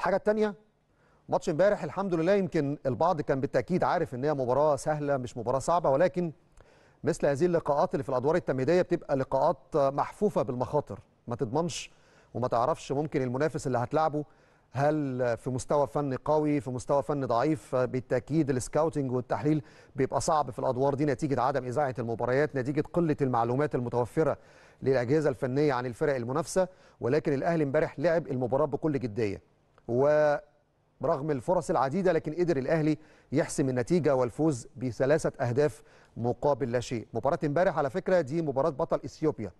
الحاجه الثانيه ماتش امبارح الحمد لله يمكن البعض كان بالتاكيد عارف ان هي مباراه سهله مش مباراه صعبه ولكن مثل هذه اللقاءات اللي في الادوار التمهيديه بتبقى لقاءات محفوفه بالمخاطر ما تضمنش وما تعرفش ممكن المنافس اللي هتلعبه هل في مستوى فني قوي في مستوى فني ضعيف بالتاكيد السكاوتنج والتحليل بيبقى صعب في الادوار دي نتيجه عدم اذاعه المباريات نتيجه قله المعلومات المتوفره للاجهزه الفنيه عن الفرق المنافسه ولكن الاهلي امبارح لعب المباراه بكل جديه ورغم الفرص العديدة لكن قدر الأهلي يحسم النتيجة والفوز بثلاثة أهداف مقابل لا شيء مباراة امبارح على فكرة دي مباراة بطل إثيوبيا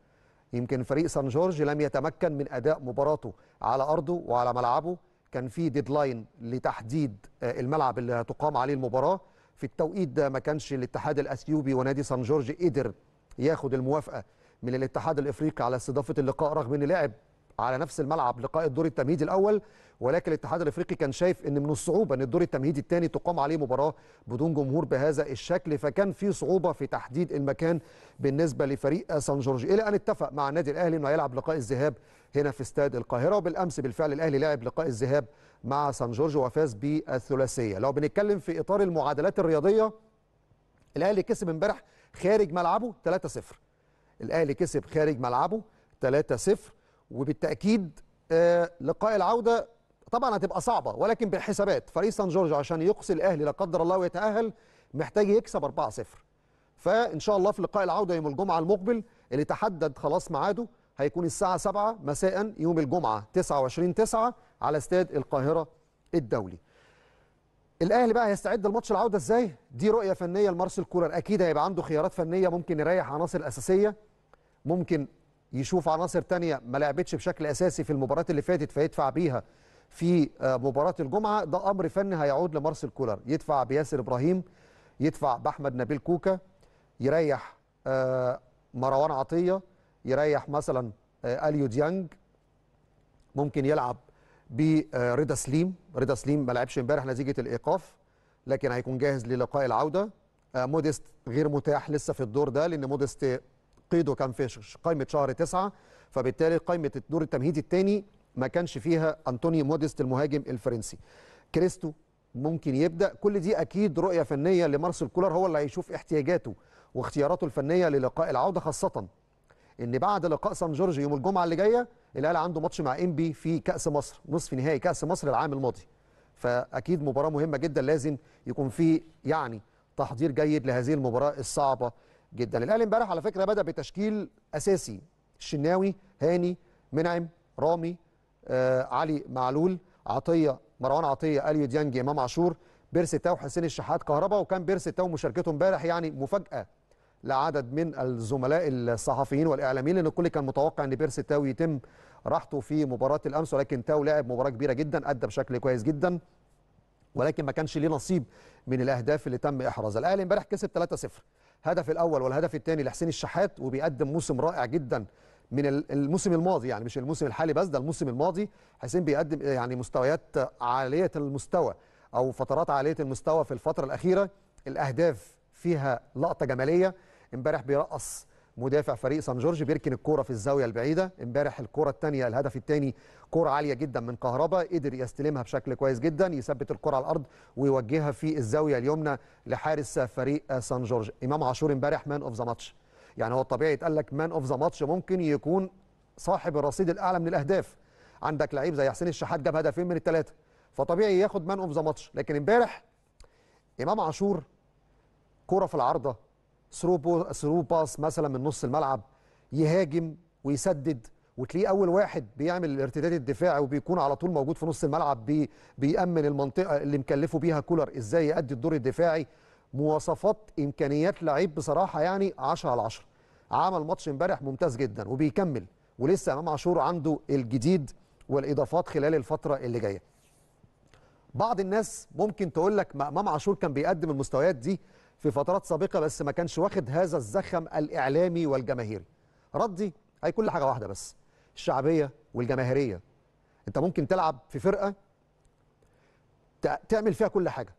يمكن فريق سان جورج لم يتمكن من أداء مباراته على أرضه وعلى ملعبه كان في ديدلاين لتحديد آه، الملعب اللي هتقام عليه المباراة في التوقيت ده ما كانش الاتحاد الأثيوبي ونادي سان جورج قدر ياخد الموافقة من الاتحاد الإفريقي على استضافة اللقاء رغم أن لعب على نفس الملعب لقاء الدور التمهيدي الاول ولكن الاتحاد الافريقي كان شايف ان من الصعوبه ان الدور التمهيدي الثاني تقام عليه مباراه بدون جمهور بهذا الشكل فكان في صعوبه في تحديد المكان بالنسبه لفريق سان جورج الى ان اتفق مع النادي الاهلي انه هيلعب لقاء الذهاب هنا في استاد القاهره وبالامس بالفعل الاهلي لعب لقاء الذهاب مع سان جورج وفاز بالثلاثيه لو بنتكلم في اطار المعادلات الرياضيه الاهلي كسب امبارح خارج ملعبه 3-0 الاهلي كسب خارج ملعبه 3-0 وبالتاكيد آه، لقاء العوده طبعا هتبقى صعبه ولكن بالحسابات فريق سان جورج عشان يقصي الاهلي لا قدر الله ويتاهل محتاج يكسب 4-0 فان شاء الله في لقاء العوده يوم الجمعه المقبل اللي تحدد خلاص ميعاده هيكون الساعه 7 مساء يوم الجمعه 29 9 على استاد القاهره الدولي الاهلي بقى هيستعد لماتش العوده ازاي دي رؤيه فنيه لمارسيل كولر اكيد هيبقى عنده خيارات فنيه ممكن يريح عناصر اساسيه ممكن يشوف عناصر تانية ما لعبتش بشكل أساسي في المباراة اللي فاتت فيدفع بيها في آه، مباراة الجمعة ده أمر فني هيعود لمارسيل كولر يدفع بياسر إبراهيم يدفع بأحمد نبيل كوكا يريح آه، مروان عطية يريح مثلا آه، أليو ديانج ممكن يلعب برضا سليم رضا سليم ما لعبش امبارح نتيجة الإيقاف لكن هيكون جاهز للقاء العودة موديست غير متاح لسه في الدور ده لأن موديست قيدو كان في قائمه شهر تسعه فبالتالي قائمه الدور التمهيدي الثاني ما كانش فيها انطوني موديست المهاجم الفرنسي كريستو ممكن يبدا كل دي اكيد رؤيه فنيه لمارسل كولر هو اللي هيشوف احتياجاته واختياراته الفنيه للقاء العوده خاصه ان بعد لقاء سان جورج يوم الجمعه اللي جايه الاهلي عنده ماتش مع انبي في كاس مصر نصف نهائي كاس مصر العام الماضي فاكيد مباراه مهمه جدا لازم يكون في يعني تحضير جيد لهذه المباراه الصعبه جدا الاهلي امبارح على فكره بدا بتشكيل اساسي الشناوي هاني منعم رامي آه علي معلول عطيه مروان عطيه اليو ديانج امام عاشور بيرسي تاو حسين الشحات كهربا وكان بيرسي تاو مشاركته امبارح يعني مفاجاه لعدد من الزملاء الصحفيين والاعلاميين لان الكل كان متوقع ان بيرسي تاو يتم راحته في مباراه الامس ولكن تاو لعب مباراه كبيره جدا ادى بشكل كويس جدا ولكن ما كانش ليه نصيب من الاهداف اللي تم احرازها الاهلي امبارح كسب 3-0 الهدف الاول والهدف الثاني لحسين الشحات وبيقدم موسم رائع جدا من الموسم الماضي يعني مش الموسم الحالي بس ده الموسم الماضي حسين بيقدم يعني مستويات عاليه المستوى او فترات عاليه المستوى في الفتره الاخيره الاهداف فيها لقطه جماليه امبارح بيرقص مدافع فريق سان جورج بيركن الكوره في الزاويه البعيده امبارح الكوره الثانيه الهدف الثاني كوره عاليه جدا من كهربا قدر يستلمها بشكل كويس جدا يثبت الكره على الارض ويوجهها في الزاويه اليمنى لحارس فريق سان جورج امام عاشور امبارح مان اوف ذا ماتش يعني هو الطبيعي يتقال لك مان اوف ذا ماتش ممكن يكون صاحب الرصيد الاعلى من الاهداف عندك لعيب زي حسين الشحات جاب هدفين من الثلاثه فطبيعي ياخد مان اوف ذا ماتش لكن امبارح امام عاشور كوره في العارضه ثرو ثرو باس مثلا من نص الملعب يهاجم ويسدد وتلاقيه اول واحد بيعمل الارتداد الدفاعي وبيكون على طول موجود في نص الملعب بي بيامن المنطقه اللي مكلفه بيها كولر ازاي يؤدي الدور الدفاعي مواصفات امكانيات لعيب بصراحه يعني 10 على 10 عمل ماتش امبارح ممتاز جدا وبيكمل ولسه امام عاشور عنده الجديد والاضافات خلال الفتره اللي جايه بعض الناس ممكن تقول لك ما امام عاشور كان بيقدم المستويات دي في فترات سابقه بس ما كانش واخد هذا الزخم الاعلامي والجماهيري ردي هي كل حاجه واحده بس الشعبيه والجماهيريه انت ممكن تلعب في فرقه تعمل فيها كل حاجه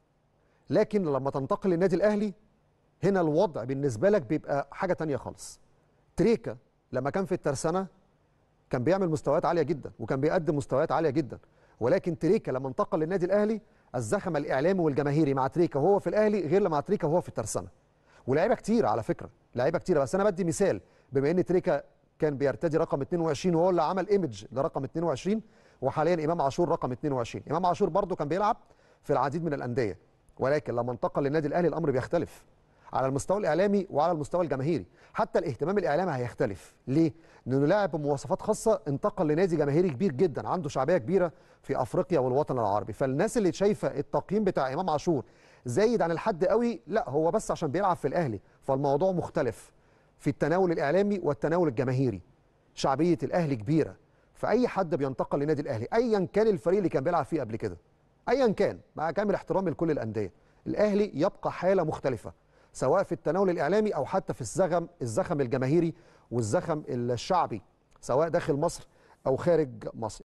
لكن لما تنتقل للنادي الاهلي هنا الوضع بالنسبه لك بيبقى حاجه تانية خالص تريكا لما كان في الترسانه كان بيعمل مستويات عاليه جدا وكان بيقدم مستويات عاليه جدا ولكن تريكا لما انتقل للنادي الاهلي الزخم الاعلامي والجماهيري مع تريكا وهو في الاهلي غير مع تريكا وهو في الترسانه ولاعيبه كتير على فكره لعيبه كتير بس انا بدي مثال بما ان تريكا كان بيرتدي رقم 22 وهو اللي عمل ايمج لرقم 22 وحاليا امام عاشور رقم 22 امام عاشور برضه كان بيلعب في العديد من الانديه ولكن لما انتقل للنادي الاهلي الامر بيختلف على المستوى الاعلامي وعلى المستوى الجماهيري حتى الاهتمام الاعلامي هيختلف ليه لانه لاعب بمواصفات خاصه انتقل لنادي جماهيري كبير جدا عنده شعبيه كبيره في افريقيا والوطن العربي فالناس اللي شايفه التقييم بتاع امام عاشور زايد عن الحد قوي لا هو بس عشان بيلعب في الاهلي فالموضوع مختلف في التناول الاعلامي والتناول الجماهيري شعبيه الاهلي كبيره فاي حد بينتقل لنادي الاهلي ايا كان الفريق اللي كان بيلعب فيه قبل كده ايا كان مع كامل احترامي لكل الانديه الاهلي يبقى حاله مختلفه سواء في التناول الإعلامي أو حتى في الزخم الزخم الجماهيري والزخم الشعبي سواء داخل مصر أو خارج مصر